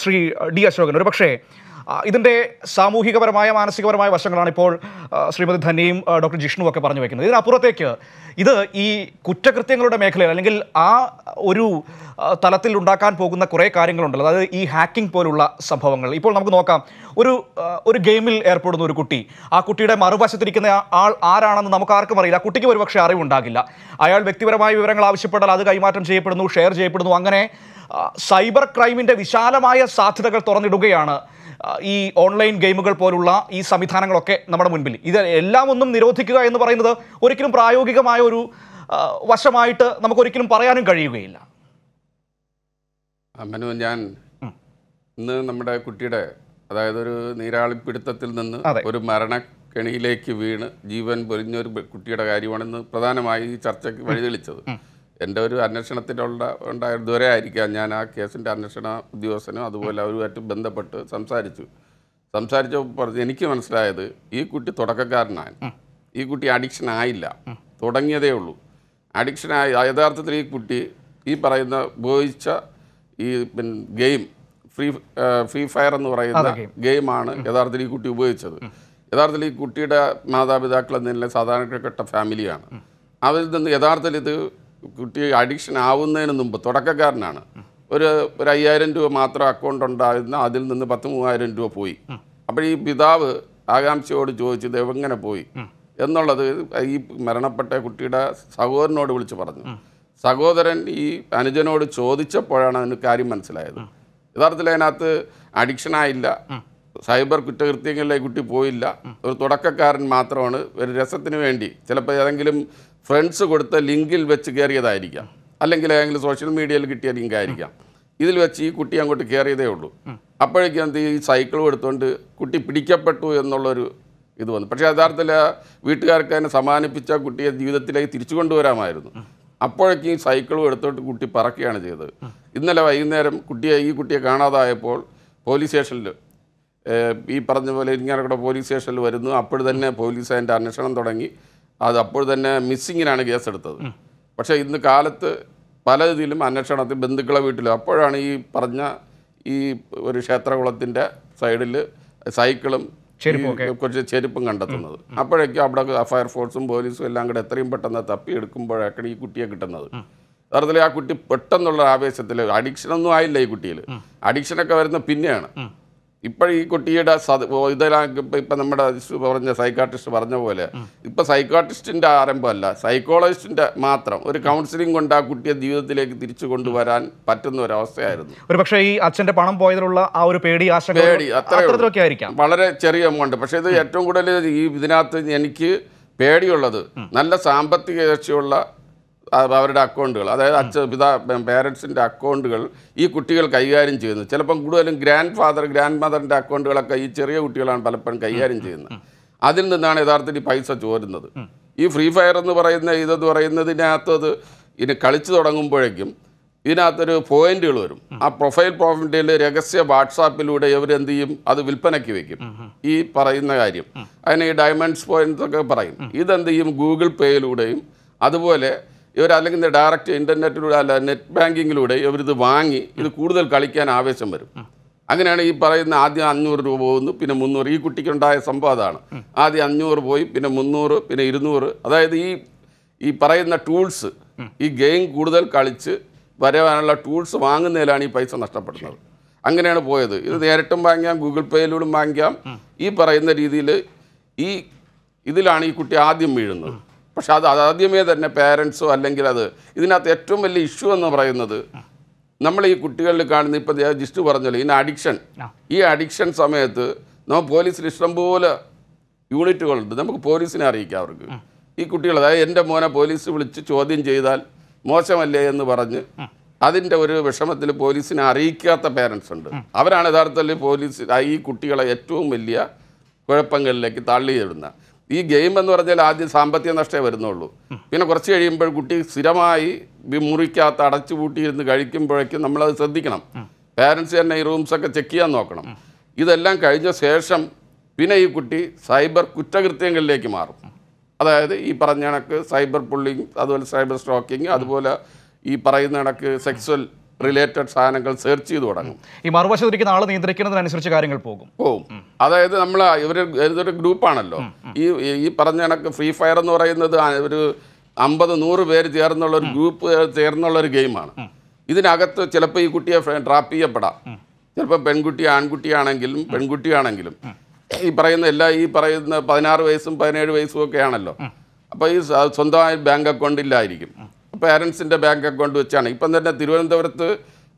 Shri D Ashokan ഒരു പക്ഷേ ഇതിൻ്റെ സാമൂഹികപരമായ മാനസികപരമായ വശങ്ങളാണ് ഇപ്പോൾ ശ്രീമതി ധന്യയും ഡോക്ടർ ജിഷ്ണു ഒക്കെ പറഞ്ഞു വയ്ക്കുന്നത് ഇതിനപ്പുറത്തേക്ക് ഇത് ഈ കുറ്റകൃത്യങ്ങളുടെ മേഖലയിൽ അല്ലെങ്കിൽ ആ ഒരു തലത്തിൽ ഉണ്ടാക്കാൻ പോകുന്ന കുറേ കാര്യങ്ങളുണ്ടല്ലോ അതായത് ഈ ഹാക്കിംഗ് പോലുള്ള സംഭവങ്ങൾ ഇപ്പോൾ നമുക്ക് നോക്കാം ഒരു ഒരു ഗെയിമിൽ ഏർപ്പെടുന്ന ഒരു കുട്ടി ആ കുട്ടിയുടെ മറുവശത്തിരിക്കുന്ന ആൾ ആരാണെന്ന് നമുക്ക് ആർക്കും അറിയില്ല ആ കുട്ടിക്ക് ഒരുപക്ഷെ അറിവുണ്ടാകില്ല അയാൾ വ്യക്തിപരമായ വിവരങ്ങൾ ആവശ്യപ്പെട്ടാൽ അത് കൈമാറ്റം ചെയ്യപ്പെടുന്നു ഷെയർ ചെയ്യപ്പെടുന്നു അങ്ങനെ സൈബർ ക്രൈമിൻ്റെ വിശാലമായ സാധ്യതകൾ തുറന്നിടുകയാണ് ഈ ഓൺലൈൻ ഗെയിമുകൾ പോലുള്ള ഈ സംവിധാനങ്ങളൊക്കെ നമ്മുടെ മുൻപിൽ ഇത് എല്ലാം ഒന്നും നിരോധിക്കുക എന്ന് പറയുന്നത് ഒരിക്കലും പ്രായോഗികമായ ഒരു വശമായിട്ട് നമുക്കൊരിക്കലും പറയാനും കഴിയുകയില്ല അമ്മനു ഞാൻ ഇന്ന് നമ്മുടെ കുട്ടിയുടെ അതായത് ഒരു നീരാളിപ്പിടുത്തത്തിൽ നിന്ന് ഒരു മരണക്കെണിയിലേക്ക് വീണ് ജീവൻ പൊരിഞ്ഞൊരു ഒരു കുട്ടിയുടെ കാര്യമാണ് ഇന്ന് പ്രധാനമായി ഈ ചർച്ചയ്ക്ക് വഴിതെളിച്ചത് എൻ്റെ ഒരു അന്വേഷണത്തിലുള്ള ഉണ്ടായ ദൂരെ ആയിരിക്കാം ഞാൻ ആ കേസിൻ്റെ അന്വേഷണ ഉദ്യോഗസ്ഥനും അതുപോലെ അവരുമായിട്ട് ബന്ധപ്പെട്ട് സംസാരിച്ചു സംസാരിച്ചപ്പോൾ പറഞ്ഞു എനിക്ക് മനസ്സിലായത് ഈ കുട്ടി തുടക്കക്കാരനാണ് ഈ കുട്ടി അഡിക്ഷൻ ആയില്ല തുടങ്ങിയതേ ഉള്ളൂ അഡിക്ഷൻ ആയി യഥാർത്ഥത്തിൽ ഈ കുട്ടി ഈ പറയുന്ന ഉപയോഗിച്ച ഈ ഗെയിം ഫ്രീ ഫ്രീ ഫയർ എന്ന് പറയുന്ന ഗെയിമാണ് യഥാർത്ഥത്തിൽ ഈ കുട്ടി ഉപയോഗിച്ചത് യഥാർത്ഥത്തിൽ ഈ കുട്ടിയുടെ മാതാപിതാക്കൾ എന്നുള്ള സാധാരണക്കെട്ട ഫാമിലിയാണ് അവരിൽ നിന്ന് യഥാർത്ഥത്തിൽ ഇത് കുട്ടി അഡിക്ഷൻ ആവുന്നതിന് മുമ്പ് തുടക്കക്കാരനാണ് ഒരു ഒരു അയ്യായിരം രൂപ മാത്രം അക്കൗണ്ട് ഉണ്ടായിരുന്ന അതിൽ നിന്ന് പത്ത് മൂവായിരം രൂപ പോയി അപ്പോൾ ഈ പിതാവ് ആകാംക്ഷയോട് ചോദിച്ചത് എങ്ങനെ പോയി എന്നുള്ളത് ഈ മരണപ്പെട്ട കുട്ടിയുടെ സഹോദരനോട് വിളിച്ച് പറഞ്ഞു സഹോദരൻ ഈ അനുജനോട് ചോദിച്ചപ്പോഴാണ് അതിന് കാര്യം മനസ്സിലായത് യഥാർത്ഥത്തിൽ അതിനകത്ത് അഡിക്ഷനായില്ല സൈബർ കുറ്റകൃത്യങ്ങളിലേക്ക് കുട്ടി പോയില്ല ഒരു തുടക്കക്കാരൻ മാത്രമാണ് ഒരു രസത്തിന് വേണ്ടി ചിലപ്പോൾ ഏതെങ്കിലും ഫ്രണ്ട്സ് കൊടുത്ത ലിങ്കിൽ വെച്ച് കയറിയതായിരിക്കാം അല്ലെങ്കിൽ ഏതെങ്കിലും സോഷ്യൽ മീഡിയയിൽ കിട്ടിയ ലിങ്കായിരിക്കാം ആയിരിക്കാം ഇതിൽ വെച്ച് ഈ കുട്ടി അങ്ങോട്ട് കയറിയതേ ഉള്ളൂ അപ്പോഴേക്കും എന്ത് ഈ സൈക്കിളും എടുത്തുകൊണ്ട് കുട്ടി പിടിക്കപ്പെട്ടു എന്നുള്ളൊരു ഇത് വന്നു പക്ഷേ യഥാർത്ഥത്തിൽ വീട്ടുകാർക്ക് തന്നെ സമാനിപ്പിച്ച കുട്ടിയെ ജീവിതത്തിലേക്ക് തിരിച്ചു കൊണ്ടുവരാമായിരുന്നു അപ്പോഴേക്കും ഈ സൈക്കിളും എടുത്തോട്ട് കുട്ടി പറക്കുകയാണ് ചെയ്തത് ഇന്നലെ വൈകുന്നേരം കുട്ടിയെ ഈ കുട്ടിയെ കാണാതായപ്പോൾ പോലീസ് സ്റ്റേഷനിൽ ഈ പറഞ്ഞ പോലെ ഇങ്ങനെ പോലീസ് സ്റ്റേഷനിൽ വരുന്നു അപ്പോൾ തന്നെ പോലീസ് അതിൻ്റെ അന്വേഷണം തുടങ്ങി അത് അപ്പോൾ തന്നെ മിസ്സിങ്ങിനാണ് എടുത്തത് പക്ഷേ ഇന്ന് കാലത്ത് പല രീതിയിലും അന്വേഷണത്തിൽ ബന്ധുക്കളെ വീട്ടിലും അപ്പോഴാണ് ഈ പറഞ്ഞ ഈ ഒരു ക്ഷേത്രകുളത്തിൻ്റെ സൈഡിൽ സൈക്കിളും കുറച്ച് ചെരുപ്പും കണ്ടെത്തുന്നത് അപ്പോഴേക്കും അവിടെ ഫയർഫോഴ്സും പോലീസും എല്ലാം കൂടെ എത്രയും പെട്ടെന്ന് തപ്പിയെടുക്കുമ്പോഴാണ് ഈ കുട്ടിയെ കിട്ടുന്നത് യഥാർത്ഥത്തിൽ ആ കുട്ടി പെട്ടെന്നുള്ള ആവേശത്തിൽ അഡിക്ഷനൊന്നും ആയില്ല ഈ കുട്ടിയിൽ അഡിക്ഷനൊക്കെ വരുന്ന പിന്നെയാണ് ഇപ്പോഴീ കുട്ടിയുടെ സത് ഇതെല്ലാം ഇപ്പം നമ്മുടെ പറഞ്ഞ സൈക്കാട്രിസ്റ്റ് പറഞ്ഞ പോലെ ഇപ്പം സൈക്കാട്രിസ്റ്റിൻ്റെ ആരംഭമല്ല സൈക്കോളജിസ്റ്റിൻ്റെ മാത്രം ഒരു കൗൺസിലിംഗ് കൊണ്ട് ആ കുട്ടിയെ ജീവിതത്തിലേക്ക് തിരിച്ചു കൊണ്ടുവരാൻ പറ്റുന്ന ഒരവസ്ഥയായിരുന്നു ഒരു പക്ഷേ ഈ അച്ഛൻ്റെ പണം പോയതിലുള്ള ആ ഒരു പേടി പേടി അത്ര ആയിരിക്കാം വളരെ ചെറിയ എമൗണ്ട് പക്ഷേ ഇത് ഏറ്റവും കൂടുതൽ ഈ ഇതിനകത്ത് എനിക്ക് പേടിയുള്ളത് നല്ല സാമ്പത്തിക ശേഷിയുള്ള അവരുടെ അക്കൗണ്ടുകൾ അതായത് അച്ഛ പിതാ പേരൻസിൻ്റെ അക്കൗണ്ടുകൾ ഈ കുട്ടികൾ കൈകാര്യം ചെയ്യുന്നത് ചിലപ്പം കൂടുതലും ഗ്രാൻഡ് ഫാദർ ഗ്രാൻഡ് മദറിൻ്റെ അക്കൗണ്ടുകളൊക്കെ ഈ ചെറിയ കുട്ടികളാണ് പലപ്പോഴും കൈകാര്യം ചെയ്യുന്നത് അതിൽ നിന്നാണ് യഥാർത്ഥത്തിൽ ഈ പൈസ ചോരുന്നത് ഈ ഫ്രീ ഫയർ എന്ന് പറയുന്ന ഇതെന്ന് പറയുന്നതിനകത്തത് ഇനി കളിച്ചു തുടങ്ങുമ്പോഴേക്കും ഇതിനകത്തൊരു പോയിന്റുകൾ വരും ആ പ്രൊഫൈൽ പ്രോഫിൻ്റെ രഹസ്യ വാട്സാപ്പിലൂടെ ഇവരെന്ത് ചെയ്യും അത് വിൽപ്പനയ്ക്ക് വെക്കും ഈ പറയുന്ന കാര്യം അതിന് ഈ ഡയമണ്ട്സ് പോയിന്റ്സ് ഒക്കെ പറയും ഇതെന്ത് ചെയ്യും ഗൂഗിൾ പേയിലൂടെയും അതുപോലെ ഇവർ അല്ലെങ്കിൽ ഡയറക്റ്റ് ഇൻ്റർനെറ്റിലൂടെ അല്ല നെറ്റ് ബാങ്കിങ്ങിലൂടെ ഇവരിത് വാങ്ങി ഇത് കൂടുതൽ കളിക്കാൻ ആവേശം വരും അങ്ങനെയാണ് ഈ പറയുന്ന ആദ്യം അഞ്ഞൂറ് രൂപ പോകുന്നു പിന്നെ മുന്നൂറ് ഈ കുട്ടിക്കുണ്ടായ സംഭവം അതാണ് ആദ്യം അഞ്ഞൂറ് പോയി പിന്നെ മുന്നൂറ് പിന്നെ ഇരുന്നൂറ് അതായത് ഈ ഈ പറയുന്ന ടൂൾസ് ഈ ഗെയിം കൂടുതൽ കളിച്ച് വരവാനുള്ള ടൂൾസ് വാങ്ങുന്നതിലാണ് ഈ പൈസ നഷ്ടപ്പെടുന്നത് അങ്ങനെയാണ് പോയത് ഇത് നേരിട്ടും വാങ്ങിക്കാം ഗൂഗിൾ പേയിലൂടെ വാങ്ങിക്കാം ഈ പറയുന്ന രീതിയിൽ ഈ ഇതിലാണ് ഈ കുട്ടി ആദ്യം വീഴുന്നത് പക്ഷെ അത് ആദ്യമേ തന്നെ പേരൻസോ അല്ലെങ്കിൽ അത് ഇതിനകത്ത് ഏറ്റവും വലിയ ഇഷ്യൂ എന്ന് പറയുന്നത് നമ്മൾ ഈ കുട്ടികളിൽ കാണുന്ന ഇപ്പം ജിസ്റ്റ് പറഞ്ഞല്ലോ ഇതിന് അഡിക്ഷൻ ഈ അഡിക്ഷൻ സമയത്ത് നമ്മൾ പോലീസിൽ ഇഷ്ടംപോലെ യൂണിറ്റുകളുണ്ട് നമുക്ക് പോലീസിനെ അറിയിക്കാം അവർക്ക് ഈ കുട്ടികൾ അതായത് എൻ്റെ മോനെ പോലീസ് വിളിച്ച് ചോദ്യം ചെയ്താൽ മോശമല്ലേ എന്ന് പറഞ്ഞ് അതിൻ്റെ ഒരു വിഷമത്തിൽ പോലീസിനെ അറിയിക്കാത്ത പേരൻസ് ഉണ്ട് അവരാണ് യഥാർത്ഥത്തിൽ പോലീസ് ഈ കുട്ടികളെ ഏറ്റവും വലിയ കുഴപ്പങ്ങളിലേക്ക് തള്ളിയിടുന്നത് ഈ ഗെയിം എന്ന് പറഞ്ഞാൽ ആദ്യം സാമ്പത്തിക നഷ്ടമേ വരുന്നുള്ളൂ പിന്നെ കുറച്ച് കഴിയുമ്പോൾ കുട്ടി സ്ഥിരമായി മുറിക്കകത്ത് അടച്ചു പൂട്ടിയിരുന്ന് കഴിക്കുമ്പോഴേക്കും നമ്മളത് ശ്രദ്ധിക്കണം പാരൻസ് തന്നെ ഈ റൂംസൊക്കെ ചെക്ക് ചെയ്യാൻ നോക്കണം ഇതെല്ലാം കഴിഞ്ഞ ശേഷം പിന്നെ ഈ കുട്ടി സൈബർ കുറ്റകൃത്യങ്ങളിലേക്ക് മാറും അതായത് ഈ പറഞ്ഞ കണക്ക് സൈബർ പുള്ളിങ് അതുപോലെ സൈബർ സ്ട്രോക്കിങ് അതുപോലെ ഈ പറയുന്ന കണക്ക് സെക്സ്വൽ റിലേറ്റഡ് സാധനങ്ങൾ സെർച്ച് ചെയ്ത് തുടങ്ങും ഈ മറുവശത്തിരിക്കുന്ന ആൾ നിയന്ത്രിക്കുന്നതിനനുസരിച്ച് കാര്യങ്ങൾ പോകും പോകും അതായത് നമ്മൾ ഇവർ ഏതൊരു ഗ്രൂപ്പാണല്ലോ ഈ ഈ പറഞ്ഞ കണക്ക് ഫ്രീ ഫയർ എന്ന് പറയുന്നത് ഒരു അമ്പത് നൂറ് പേര് ചേർന്നുള്ള ഒരു ഗ്രൂപ്പ് ചേർന്നുള്ള ഒരു ഗെയിമാണ് ഇതിനകത്ത് ചിലപ്പോൾ ഈ കുട്ടിയെ ട്രാപ്പ് ചെയ്യപ്പെടാം ചിലപ്പോൾ പെൺകുട്ടി ആൺകുട്ടിയാണെങ്കിലും പെൺകുട്ടിയാണെങ്കിലും ഈ പറയുന്ന എല്ലാ ഈ പറയുന്ന പതിനാറ് വയസ്സും പതിനേഴ് വയസ്സും ഒക്കെ ആണല്ലോ അപ്പോൾ ഈ സ്വന്തമായി ബാങ്ക് അക്കൗണ്ട് ഇല്ലായിരിക്കും പാരൻസിൻ്റെ ബാങ്ക് അക്കൗണ്ട് വെച്ചാണ് ഇപ്പം തന്നെ തിരുവനന്തപുരത്ത്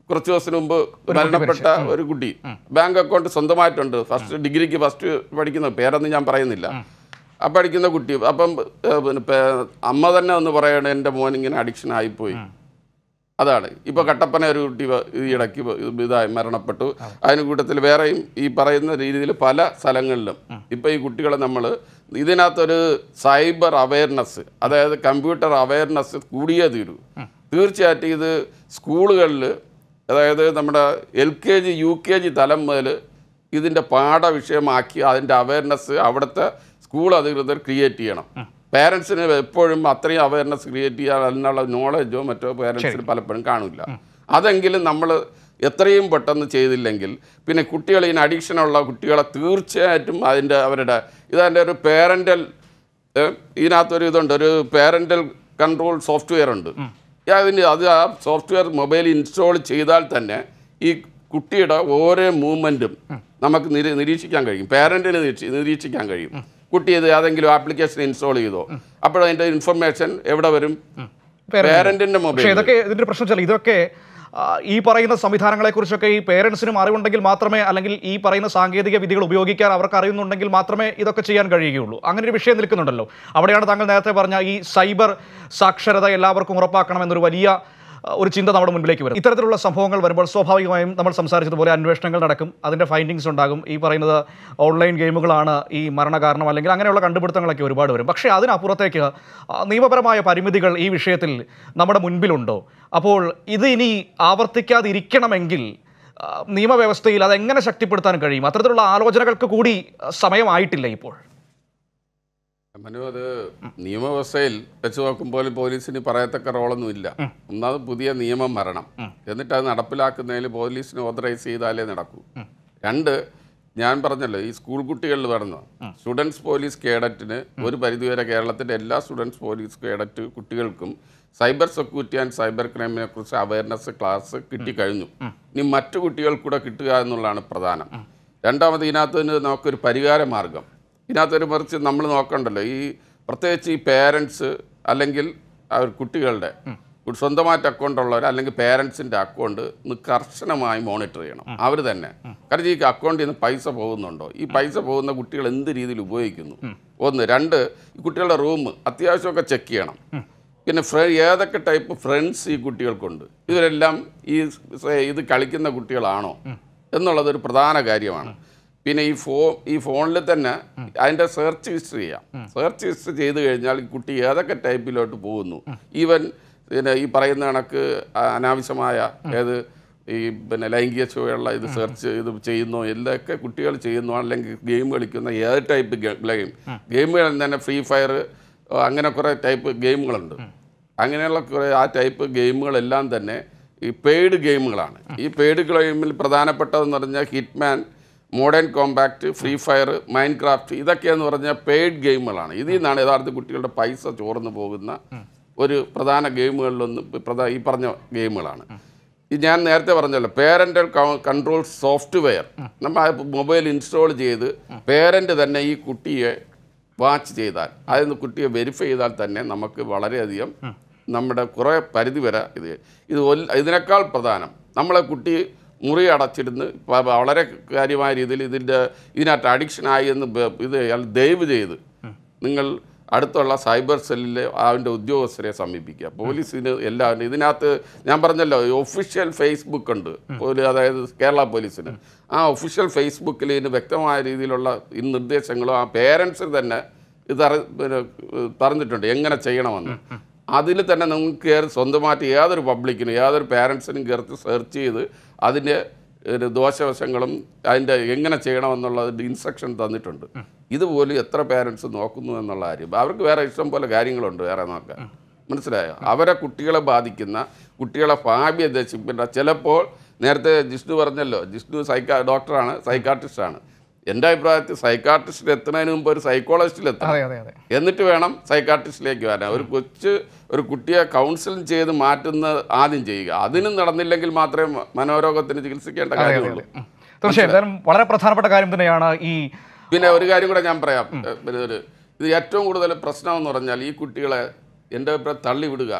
കുറച്ച് ദിവസത്തിന് മുമ്പ് മരണപ്പെട്ട ഒരു കുട്ടി ബാങ്ക് അക്കൗണ്ട് സ്വന്തമായിട്ടുണ്ട് ഫസ്റ്റ് ഡിഗ്രിക്ക് ഫസ്റ്റ് പഠിക്കുന്ന പേരൊന്നും ഞാൻ പറയുന്നില്ല ആ പഠിക്കുന്ന കുട്ടി അപ്പം പിന്നെ അമ്മ തന്നെ ഒന്ന് പറയണ എൻ്റെ മോൻ ഇങ്ങനെ അഡിക്ഷൻ ആയിപ്പോയി അതാണ് ഇപ്പൊ കട്ടപ്പന ഒരു കുട്ടി ഇടയ്ക്ക് ഇതായി മരണപ്പെട്ടു അതിന് കൂട്ടത്തിൽ വേറെയും ഈ പറയുന്ന രീതിയിൽ പല സ്ഥലങ്ങളിലും ഇപ്പൊ ഈ കുട്ടികളെ നമ്മൾ ഇതിനകത്തൊരു സൈബർ അവയർനെസ് അതായത് കമ്പ്യൂട്ടർ അവയർനെസ് കൂടിയേ തീരൂ തീർച്ചയായിട്ടും ഇത് സ്കൂളുകളിൽ അതായത് നമ്മുടെ L K G U K G തലം മുതൽ ഇതിൻ്റെ പാഠവിഷയമാക്കി അതിൻ്റെ അവയർനെസ് അവിടുത്തെ സ്കൂൾ അധികൃതർ ക്രിയേറ്റ് ചെയ്യണം പേരൻസിന് എപ്പോഴും അത്രയും അവയർനെസ് ക്രിയേറ്റ് ചെയ്യാൻ അതിനുള്ള നോളജോ മറ്റോ പേരൻസിന് പലപ്പോഴും കാണില്ല അതെങ്കിലും നമ്മൾ എത്രയും പെട്ടെന്ന് ചെയ്തില്ലെങ്കിൽ പിന്നെ കുട്ടികൾ ഇതിന് അഡിക്ഷനുള്ള കുട്ടികളെ തീർച്ചയായിട്ടും അതിൻ്റെ അവരുടെ ഇതതിൻ്റെ ഒരു പേരൻ്റൽ ഇതിനകത്തൊരു ഇതുണ്ട് ഒരു പേരൻ്റൽ കൺട്രോൾ സോഫ്റ്റ്വെയർ ഉണ്ട് അതിന് അത് ആ സോഫ്റ്റ്വെയർ മൊബൈൽ ഇൻസ്റ്റാൾ ചെയ്താൽ തന്നെ ഈ കുട്ടിയുടെ ഓരോ മൂവ്മെൻറ്റും നമുക്ക് നിരീക്ഷിക്കാൻ കഴിയും പേരൻറ്റിന് നിരീക്ഷിക്കാൻ കഴിയും കുട്ടി ഇത് ഏതെങ്കിലും ആപ്ലിക്കേഷൻ ഇൻസ്റ്റാൾ ചെയ്തോ അപ്പോൾ അതിൻ്റെ ഇൻഫർമേഷൻ എവിടെ വരും പേരൻറ്റിൻ്റെ മൊബൈൽ ഇതൊക്കെ ഇതിൻ്റെ പ്രശ്നം വെച്ചാൽ ഇതൊക്കെ ഈ പറയുന്ന കുറിച്ചൊക്കെ ഈ പേരൻസിനും അറിവുണ്ടെങ്കിൽ മാത്രമേ അല്ലെങ്കിൽ ഈ പറയുന്ന സാങ്കേതിക വിധികൾ ഉപയോഗിക്കാൻ അവർക്ക് അറിയുന്നുണ്ടെങ്കിൽ മാത്രമേ ഇതൊക്കെ ചെയ്യാൻ കഴിയുകയുള്ളൂ അങ്ങനെ ഒരു വിഷയം നിൽക്കുന്നുണ്ടല്ലോ അവിടെയാണ് താങ്കൾ നേരത്തെ പറഞ്ഞ ഈ സൈബർ സാക്ഷരത എല്ലാവർക്കും ഉറപ്പാക്കണം എന്നൊരു വലിയ ഒരു ചിന്ത നമ്മുടെ മുമ്പിലേക്ക് വരും ഇത്തരത്തിലുള്ള സംഭവങ്ങൾ വരുമ്പോൾ സ്വാഭാവികമായും നമ്മൾ സംസാരിച്ചതുപോലെ അന്വേഷണങ്ങൾ നടക്കും അതിൻ്റെ ഫൈൻഡിങ്സ് ഉണ്ടാകും ഈ പറയുന്നത് ഓൺലൈൻ ഗെയിമുകളാണ് ഈ മരണകാരണം അല്ലെങ്കിൽ അങ്ങനെയുള്ള കണ്ടുപിടുത്തങ്ങളൊക്കെ ഒരുപാട് വരും പക്ഷേ അതിനപ്പുറത്തേക്ക് നിയമപരമായ പരിമിതികൾ ഈ വിഷയത്തിൽ നമ്മുടെ മുൻപിലുണ്ടോ അപ്പോൾ ഇത് ഇനി ആവർത്തിക്കാതിരിക്കണമെങ്കിൽ നിയമവ്യവസ്ഥയിൽ അതെങ്ങനെ ശക്തിപ്പെടുത്താൻ കഴിയും അത്തരത്തിലുള്ള ആലോചനകൾക്ക് കൂടി സമയമായിട്ടില്ല ഇപ്പോൾ മനു അത് നിയമവ്യവസ്ഥയിൽ വെച്ച് നോക്കുമ്പോൾ പോലീസിന് പറയത്തക്ക റോളൊന്നും ഇല്ല ഒന്നാമത് പുതിയ നിയമം വരണം എന്നിട്ട് അത് നടപ്പിലാക്കുന്നതിൽ പോലീസിന് ഓതറൈസ് ചെയ്താലേ നടക്കൂ രണ്ട് ഞാൻ പറഞ്ഞല്ലോ ഈ സ്കൂൾ കുട്ടികളിൽ വരുന്ന സ്റ്റുഡൻസ് പോലീസ് കേഡറ്റിന് ഒരു പരിധിവരെ കേരളത്തിൻ്റെ എല്ലാ സ്റ്റുഡൻസ് പോലീസ് കേഡറ്റ് കുട്ടികൾക്കും സൈബർ സെക്യൂരിറ്റി ആൻഡ് സൈബർ ക്രൈമിനെ കുറിച്ച് അവയർനെസ് ക്ലാസ് കിട്ടിക്കഴിഞ്ഞു ഇനി മറ്റു കുട്ടികൾക്കൂടെ കിട്ടുക എന്നുള്ളതാണ് പ്രധാനം രണ്ടാമത് ഇതിനകത്ത് തന്നെ നമുക്കൊരു പരിഹാര മാർഗം ഇതിനകത്തൊരു മറിച്ച് നമ്മൾ നോക്കണ്ടല്ലോ ഈ പ്രത്യേകിച്ച് ഈ പേരൻസ് അല്ലെങ്കിൽ അവർ കുട്ടികളുടെ സ്വന്തമായിട്ട് അക്കൗണ്ട് ഉള്ളവർ അല്ലെങ്കിൽ പേരൻസിൻ്റെ അക്കൗണ്ട് ഇന്ന് കർശനമായി മോണിറ്റർ ചെയ്യണം അവർ തന്നെ കാരണം ഈ അക്കൗണ്ടിൽ നിന്ന് പൈസ പോകുന്നുണ്ടോ ഈ പൈസ പോകുന്ന കുട്ടികൾ എന്ത് രീതിയിൽ ഉപയോഗിക്കുന്നു ഒന്ന് രണ്ട് ഈ കുട്ടികളുടെ റൂം അത്യാവശ്യമൊക്കെ ചെക്ക് ചെയ്യണം പിന്നെ ഫ്രേ ഏതൊക്കെ ടൈപ്പ് ഫ്രണ്ട്സ് ഈ കുട്ടികൾക്കുണ്ട് ഇവരെല്ലാം ഈ ഇത് കളിക്കുന്ന കുട്ടികളാണോ എന്നുള്ളതൊരു പ്രധാന കാര്യമാണ് പിന്നെ ഈ ഫോ ഈ ഫോണിൽ തന്നെ അതിൻ്റെ സെർച്ച് ഹിസ്റ്ററി ചെയ്യാം സെർച്ച് ഹിസ്റ്ററി ചെയ്ത് കഴിഞ്ഞാൽ ഈ കുട്ടി ഏതൊക്കെ ടൈപ്പിലോട്ട് പോകുന്നു ഈവൻ പിന്നെ ഈ പറയുന്ന കണക്ക് അനാവശ്യമായ ഏത് ഈ പിന്നെ ലൈംഗിക ചുവയുള്ള ഇത് സെർച്ച് ഇത് ചെയ്യുന്നു ഇതൊക്കെ കുട്ടികൾ ചെയ്യുന്നു അല്ലെങ്കിൽ ഗെയിം കളിക്കുന്ന ഏത് ടൈപ്പ് ഗെയിം ഗെയിമുകൾ തന്നെ ഫ്രീ ഫയർ അങ്ങനെ കുറേ ടൈപ്പ് ഗെയിമുകളുണ്ട് അങ്ങനെയുള്ള കുറേ ആ ടൈപ്പ് ഗെയിമുകളെല്ലാം തന്നെ ഈ പെയ്ഡ് ഗെയിമുകളാണ് ഈ പെയ്ഡ് ഗെയിമിൽ പ്രധാനപ്പെട്ടതെന്ന് പറഞ്ഞാൽ Hitman Modern Combat Free Fire Minecraft ഇതൊക്കെയെന്ന് പറഞ്ഞാൽ പെയ്ഡ് ഗെയിമുകളാണ് ഇതിൽ നിന്നാണ് യഥാർത്ഥ കുട്ടികളുടെ പൈസ ചോർന്ന് പോകുന്ന ഒരു പ്രധാന ഗെയിമുകളിലൊന്നും പ്രധാന ഈ പറഞ്ഞ ഗെയിമുകളാണ് ഈ ഞാൻ നേരത്തെ പറഞ്ഞല്ലോ പേരൻ്റൽ കൺട്രോൾ സോഫ്റ്റ്വെയർ നമ്മൾ മൊബൈൽ ഇൻസ്റ്റാൾ ചെയ്ത് പേരൻ്റ് തന്നെ ഈ കുട്ടിയെ വാച്ച് ചെയ്താൽ നിന്ന് കുട്ടിയെ വെരിഫൈ ചെയ്താൽ തന്നെ നമുക്ക് വളരെയധികം നമ്മുടെ കുറേ പരിധി വരെ ഇത് ഇത് ഇതിനേക്കാൾ പ്രധാനം നമ്മളെ കുട്ടി മുറി അടച്ചിരുന്ന് വളരെ കാര്യമായ രീതിയിൽ ഇതിൻ്റെ ഇതിനകത്ത് അഡിക്ഷനായി എന്ന് ഇത് ദയവ് ചെയ്ത് നിങ്ങൾ അടുത്തുള്ള സൈബർ സെല്ലിലെ അവൻ്റെ ഉദ്യോഗസ്ഥരെ സമീപിക്കുക പോലീസിന് എല്ലാവരും ഇതിനകത്ത് ഞാൻ പറഞ്ഞല്ലോ ഒഫീഷ്യൽ ഫേസ്ബുക്ക് ഉണ്ട് പോലീസ് അതായത് കേരള പോലീസിന് ആ ഒഫീഷ്യൽ ഫേസ്ബുക്കിൽ ഇതിന് വ്യക്തമായ രീതിയിലുള്ള ഈ നിർദ്ദേശങ്ങളും ആ പേരൻസിന് തന്നെ ഇത് തറ പറഞ്ഞിട്ടുണ്ട് എങ്ങനെ ചെയ്യണമെന്ന് അതിൽ തന്നെ നിങ്ങൾക്ക് കയറി സ്വന്തമായിട്ട് യാതൊരു പബ്ലിക്കിനും യാതൊരു പേരൻസിനും കയറി സെർച്ച് ചെയ്ത് അതിൻ്റെ ദോഷവശങ്ങളും അതിൻ്റെ എങ്ങനെ ചെയ്യണമെന്നുള്ളതിൻ്റെ ഇൻസ്ട്രക്ഷൻ തന്നിട്ടുണ്ട് ഇതുപോലും എത്ര പേരൻസ് നോക്കുന്നു എന്നുള്ള കാര്യം അവർക്ക് വേറെ ഇഷ്ടം പോലെ കാര്യങ്ങളുണ്ട് വേറെ നോക്കാൻ മനസ്സിലായോ അവരെ കുട്ടികളെ ബാധിക്കുന്ന കുട്ടികളെ ഭാവിയെ ദശിപ്പിക്കേണ്ട ചിലപ്പോൾ നേരത്തെ ജിഷ്ണു പറഞ്ഞല്ലോ ജിഷ്ണു സൈക്കാ ഡോക്ടറാണ് സൈക്കാട്രിസ്റ്റാണ് എൻ്റെ അഭിപ്രായത്തിൽ സൈക്കാട്രിസ്റ്റിൽ എത്തുന്നതിന് മുമ്പ് ഒരു സൈക്കോളജിസ്റ്റിൽ എത്തണം എന്നിട്ട് വേണം സൈക്കാട്രിസ്റ്റിലേക്ക് വരാൻ ഒരു കൊച്ച് ഒരു കുട്ടിയെ കൗൺസിലിംഗ് ചെയ്ത് മാറ്റുന്ന ആദ്യം ചെയ്യുക അതിനും നടന്നില്ലെങ്കിൽ മാത്രമേ മനോരോഗത്തിന് ചികിത്സിക്കേണ്ട കാര്യമുള്ളൂ തീർച്ചയായും വളരെ പ്രധാനപ്പെട്ട കാര്യം തന്നെയാണ് ഈ പിന്നെ ഒരു കാര്യം കൂടെ ഞാൻ പറയാം ഇത് ഏറ്റവും കൂടുതൽ പ്രശ്നം എന്ന് പറഞ്ഞാൽ ഈ കുട്ടികളെ എൻ്റെ അഭിപ്രായം തള്ളിവിടുക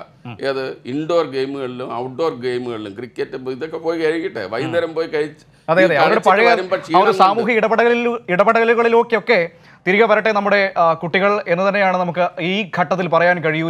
ഏത് ഇൻഡോർ ഗെയിമുകളിലും ഔട്ട്ഡോർ ഗെയിമുകളിലും ക്രിക്കറ്റ് ഇതൊക്കെ പോയി കഴിക്കട്ടെ വൈകുന്നേരം പോയി കഴിച്ച് അതെ സാമൂഹിക ഇടപെടലിൽ ഇടപെടലുകളിലൊക്കെ തിരികെ വരട്ടെ നമ്മുടെ കുട്ടികൾ എന്ന് തന്നെയാണ് നമുക്ക് ഈ ഘട്ടത്തിൽ പറയാൻ കഴിയൂ